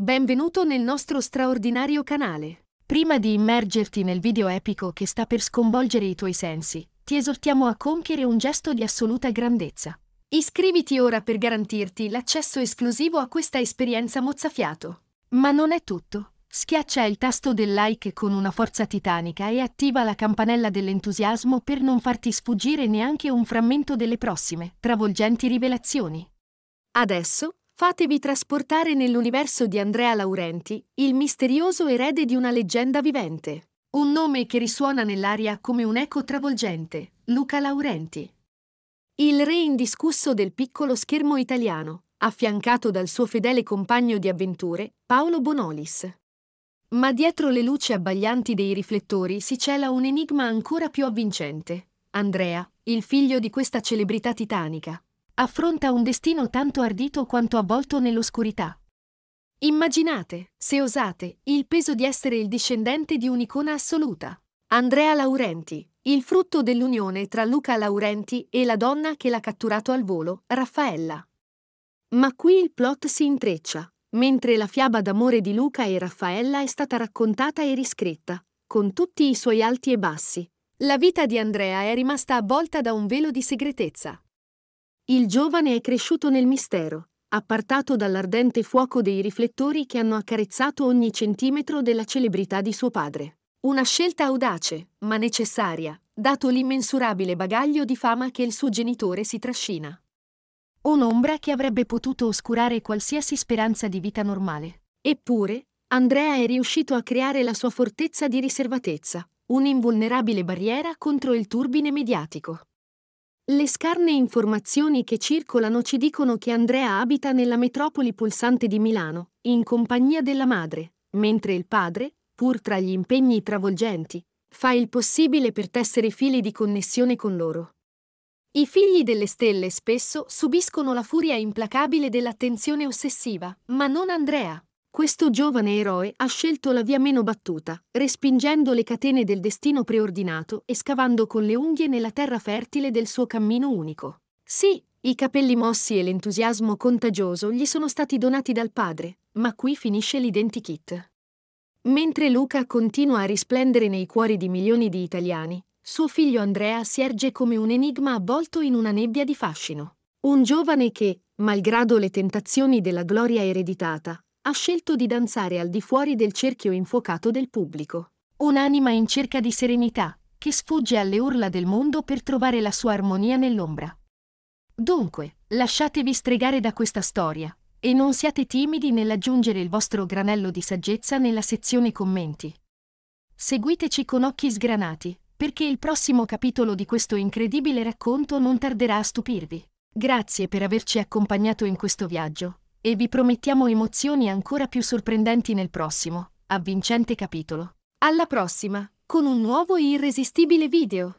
Benvenuto nel nostro straordinario canale. Prima di immergerti nel video epico che sta per sconvolgere i tuoi sensi, ti esortiamo a compiere un gesto di assoluta grandezza. Iscriviti ora per garantirti l'accesso esclusivo a questa esperienza mozzafiato. Ma non è tutto. Schiaccia il tasto del like con una forza titanica e attiva la campanella dell'entusiasmo per non farti sfuggire neanche un frammento delle prossime, travolgenti rivelazioni. Adesso Fatevi trasportare nell'universo di Andrea Laurenti, il misterioso erede di una leggenda vivente. Un nome che risuona nell'aria come un eco travolgente, Luca Laurenti. Il re indiscusso del piccolo schermo italiano, affiancato dal suo fedele compagno di avventure, Paolo Bonolis. Ma dietro le luci abbaglianti dei riflettori si cela un enigma ancora più avvincente. Andrea, il figlio di questa celebrità titanica, affronta un destino tanto ardito quanto avvolto nell'oscurità. Immaginate, se osate, il peso di essere il discendente di un'icona assoluta. Andrea Laurenti, il frutto dell'unione tra Luca Laurenti e la donna che l'ha catturato al volo, Raffaella. Ma qui il plot si intreccia, mentre la fiaba d'amore di Luca e Raffaella è stata raccontata e riscritta, con tutti i suoi alti e bassi. La vita di Andrea è rimasta avvolta da un velo di segretezza. Il giovane è cresciuto nel mistero, appartato dall'ardente fuoco dei riflettori che hanno accarezzato ogni centimetro della celebrità di suo padre. Una scelta audace, ma necessaria, dato l'immensurabile bagaglio di fama che il suo genitore si trascina. Un'ombra che avrebbe potuto oscurare qualsiasi speranza di vita normale. Eppure, Andrea è riuscito a creare la sua fortezza di riservatezza, un'invulnerabile barriera contro il turbine mediatico. Le scarne informazioni che circolano ci dicono che Andrea abita nella metropoli pulsante di Milano, in compagnia della madre, mentre il padre, pur tra gli impegni travolgenti, fa il possibile per tessere fili di connessione con loro. I figli delle stelle spesso subiscono la furia implacabile dell'attenzione ossessiva, ma non Andrea. Questo giovane eroe ha scelto la via meno battuta, respingendo le catene del destino preordinato e scavando con le unghie nella terra fertile del suo cammino unico. Sì, i capelli mossi e l'entusiasmo contagioso gli sono stati donati dal padre, ma qui finisce l'identikit. Mentre Luca continua a risplendere nei cuori di milioni di italiani, suo figlio Andrea si erge come un enigma avvolto in una nebbia di fascino. Un giovane che, malgrado le tentazioni della gloria ereditata, ha scelto di danzare al di fuori del cerchio infuocato del pubblico. Un'anima in cerca di serenità, che sfugge alle urla del mondo per trovare la sua armonia nell'ombra. Dunque, lasciatevi stregare da questa storia e non siate timidi nell'aggiungere il vostro granello di saggezza nella sezione commenti. Seguiteci con occhi sgranati, perché il prossimo capitolo di questo incredibile racconto non tarderà a stupirvi. Grazie per averci accompagnato in questo viaggio e vi promettiamo emozioni ancora più sorprendenti nel prossimo, avvincente capitolo. Alla prossima, con un nuovo e irresistibile video!